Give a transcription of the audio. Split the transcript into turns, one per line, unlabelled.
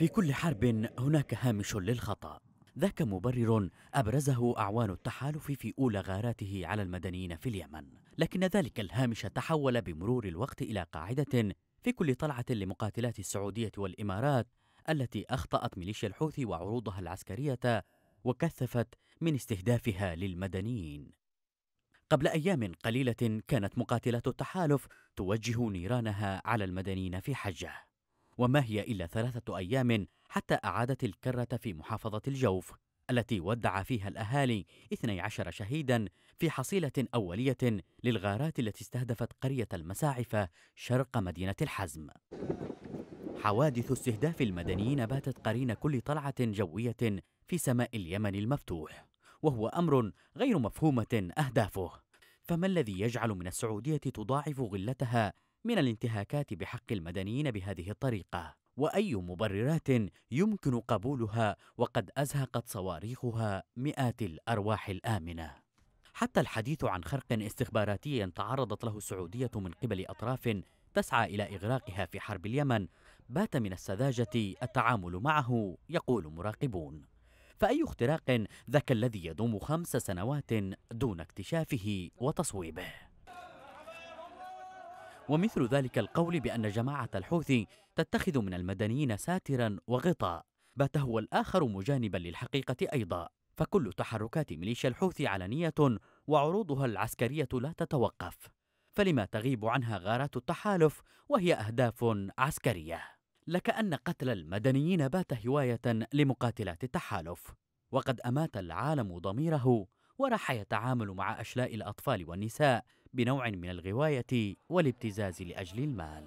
في كل حرب هناك هامش للخطأ ذاك مبرر أبرزه أعوان التحالف في أولى غاراته على المدنيين في اليمن لكن ذلك الهامش تحول بمرور الوقت إلى قاعدة في كل طلعة لمقاتلات السعودية والإمارات التي أخطأت ميليشيا الحوثي وعروضها العسكرية وكثفت من استهدافها للمدنيين قبل أيام قليلة كانت مقاتلات التحالف توجه نيرانها على المدنيين في حجة وما هي إلا ثلاثة أيام حتى أعادت الكرة في محافظة الجوف التي ودع فيها الأهالي 12 شهيدا في حصيلة أولية للغارات التي استهدفت قرية المساعفة شرق مدينة الحزم حوادث استهداف المدنيين باتت قرين كل طلعة جوية في سماء اليمن المفتوح وهو أمر غير مفهومة أهدافه فما الذي يجعل من السعودية تضاعف غلتها من الانتهاكات بحق المدنيين بهذه الطريقه واي مبررات يمكن قبولها وقد ازهقت صواريخها مئات الارواح الامنه حتى الحديث عن خرق استخباراتي تعرضت له السعوديه من قبل اطراف تسعى الى اغراقها في حرب اليمن بات من السذاجه التعامل معه يقول مراقبون فاي اختراق ذاك الذي يدوم خمس سنوات دون اكتشافه وتصويبه ومثل ذلك القول بأن جماعة الحوثي تتخذ من المدنيين ساترا وغطاء بات هو الآخر مجانبا للحقيقة أيضا فكل تحركات ميليشيا الحوثي علنية وعروضها العسكرية لا تتوقف فلما تغيب عنها غارات التحالف وهي أهداف عسكرية لكأن قتل المدنيين بات هواية لمقاتلات التحالف وقد أمات العالم ضميره وراح يتعامل مع أشلاء الأطفال والنساء بنوع من الغواية والابتزاز لأجل المال